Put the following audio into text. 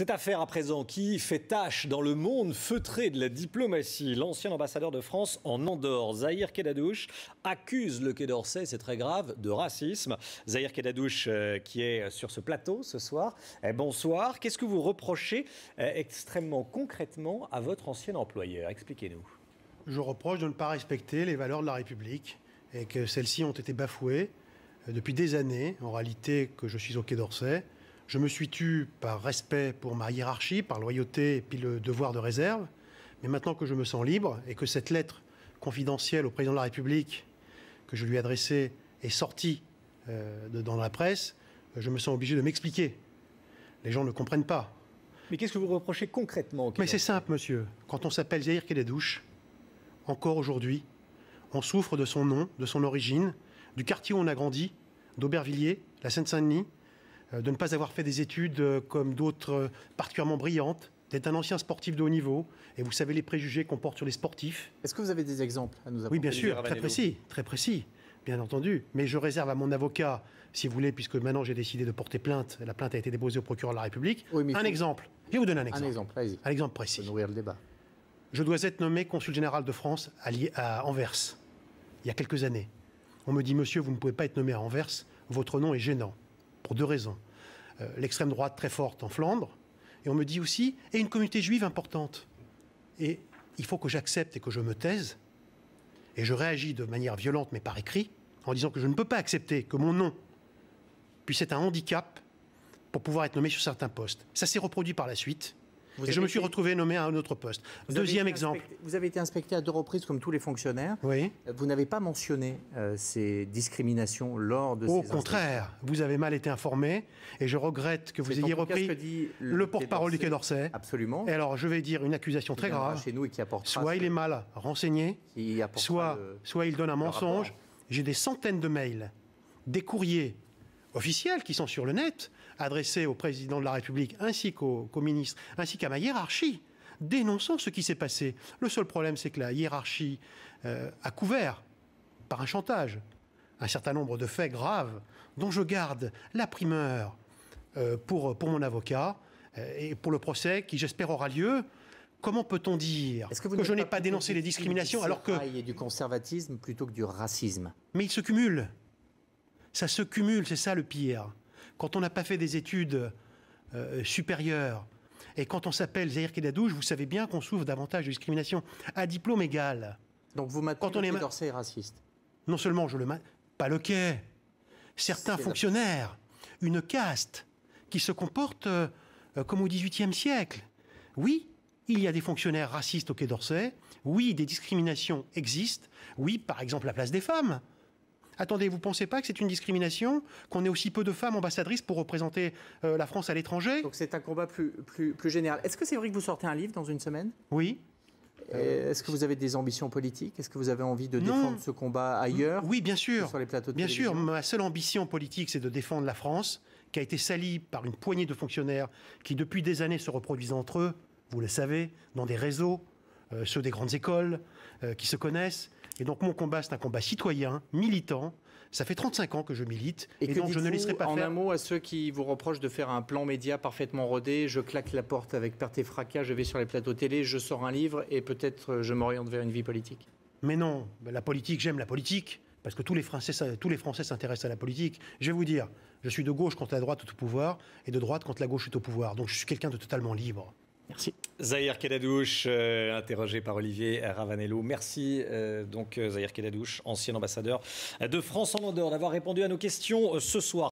Cette affaire à présent qui fait tâche dans le monde feutré de la diplomatie. L'ancien ambassadeur de France en Andorre, Zahir Kedadouche, accuse le Quai d'Orsay, c'est très grave, de racisme. Zahir Kedadouche euh, qui est sur ce plateau ce soir. Eh, bonsoir. Qu'est-ce que vous reprochez eh, extrêmement concrètement à votre ancien employeur Expliquez-nous. Je reproche de ne pas respecter les valeurs de la République et que celles-ci ont été bafouées euh, depuis des années, en réalité que je suis au Quai d'Orsay. Je me suis tué par respect pour ma hiérarchie, par loyauté et puis le devoir de réserve. Mais maintenant que je me sens libre et que cette lettre confidentielle au président de la République que je lui ai adressée est sortie euh, dans la presse, euh, je me sens obligé de m'expliquer. Les gens ne comprennent pas. Mais qu'est-ce que vous reprochez concrètement Mais c'est simple, monsieur. Quand on s'appelle Zahir douches encore aujourd'hui, on souffre de son nom, de son origine, du quartier où on a grandi, d'Aubervilliers, la Seine-Saint-Denis, euh, de ne pas avoir fait des études euh, comme d'autres euh, particulièrement brillantes, d'être un ancien sportif de haut niveau, et vous savez les préjugés qu'on porte sur les sportifs. Est-ce que vous avez des exemples à nous apporter Oui, bien sûr, très précis, très précis, bien entendu. Mais je réserve à mon avocat, si vous voulez, puisque maintenant j'ai décidé de porter plainte, la plainte a été déposée au procureur de la République. un exemple. Je vais vous donner un exemple. Un exemple, allez Un exemple précis. nourrir le débat. Je dois être nommé consul général de France à, Anvers, il y a quelques années. On me dit, monsieur, vous ne pouvez pas être nommé à Anvers, votre nom est gênant, pour deux raisons. Euh, l'extrême droite très forte en Flandre. Et on me dit aussi, et une communauté juive importante. Et il faut que j'accepte et que je me taise. Et je réagis de manière violente, mais par écrit, en disant que je ne peux pas accepter que mon nom puisse être un handicap pour pouvoir être nommé sur certains postes. Ça s'est reproduit par la suite et je me suis retrouvé nommé à un autre poste. Deuxième exemple. vous avez été inspecté à deux reprises comme tous les fonctionnaires. Oui. Vous n'avez pas mentionné euh, ces discriminations lors de Au contraire, vous avez mal été informé et je regrette que vous ayez repris le, porte-parole du Quai d'Orsay. Absolument. Et alors, je vais dire une accusation très grave. Chez nous qui apporte soit il est mal renseigné, soit, soit il donne un mensonge. J'ai des centaines de mails, des courriers officiels qui sont sur le net, adressé au président de la République ainsi qu'au ministre, ainsi qu'à ma hiérarchie, dénonçant ce qui s'est passé. Le seul problème, c'est que la hiérarchie euh, a couvert par un chantage un certain nombre de faits graves dont je garde la primeur euh, pour, pour mon avocat euh, et pour le procès qui, j'espère, aura lieu. Comment peut-on dire que, je n'ai pas, dénoncé les discriminations alors que... a du conservatisme plutôt que du racisme. Mais il se cumule. Ça se cumule, c'est ça le pire quand on n'a pas fait des études euh, supérieures, et quand on s'appelle Zahir Kedadouche, vous savez bien qu'on souffre davantage de discrimination à diplôme égal. Donc vous quand on Quai raciste Non seulement je le maintiens, pas le quai. Certains fonctionnaires, une caste qui se comporte euh, euh, comme au XVIIIe siècle. Oui, il y a des fonctionnaires racistes au Quai d'Orsay. Oui, des discriminations existent. Oui, par exemple, la place des femmes attendez, vous ne pensez pas que c'est une discrimination qu'on ait aussi peu de femmes ambassadrices pour représenter euh, la France à l'étranger Donc c'est un combat plus, plus, plus général. Est-ce que c'est vrai que vous sortez un livre dans une semaine Oui. Est-ce que vous avez des ambitions politiques Est-ce que vous avez envie de défendre ce combat ailleurs Oui, bien sûr. Sur les plateaux de Bien sûr, ma seule ambition politique, c'est de défendre la France, qui a été salie par une poignée de fonctionnaires qui, depuis des années, se reproduisent entre eux, vous le savez, dans des réseaux, euh, ceux des grandes écoles, euh, qui se connaissent, et donc mon combat, c'est un combat citoyen, militant. Ça fait 35 ans que je milite. Et, donc je ne laisserai pas faire. En un mot, à ceux qui vous reprochent de faire un plan média parfaitement rodé, je claque la porte avec perte et fracas, je vais sur les plateaux télé, je sors un livre et peut-être euh, je m'oriente vers une vie politique. Mais non, la politique, j'aime la politique. Parce que tous les Français, tous les Français s'intéressent à la politique. Je vais vous dire, je suis de gauche quand la droite est au pouvoir et de droite quand la gauche est au pouvoir. Donc je suis quelqu'un de totalement libre. Merci. Zahir Kedadouche, euh, interrogé par Olivier Ravanello. Merci euh, donc euh, Zahir Kedadouche, ancien ambassadeur de France en Andorre, d'avoir répondu à nos questions ce soir.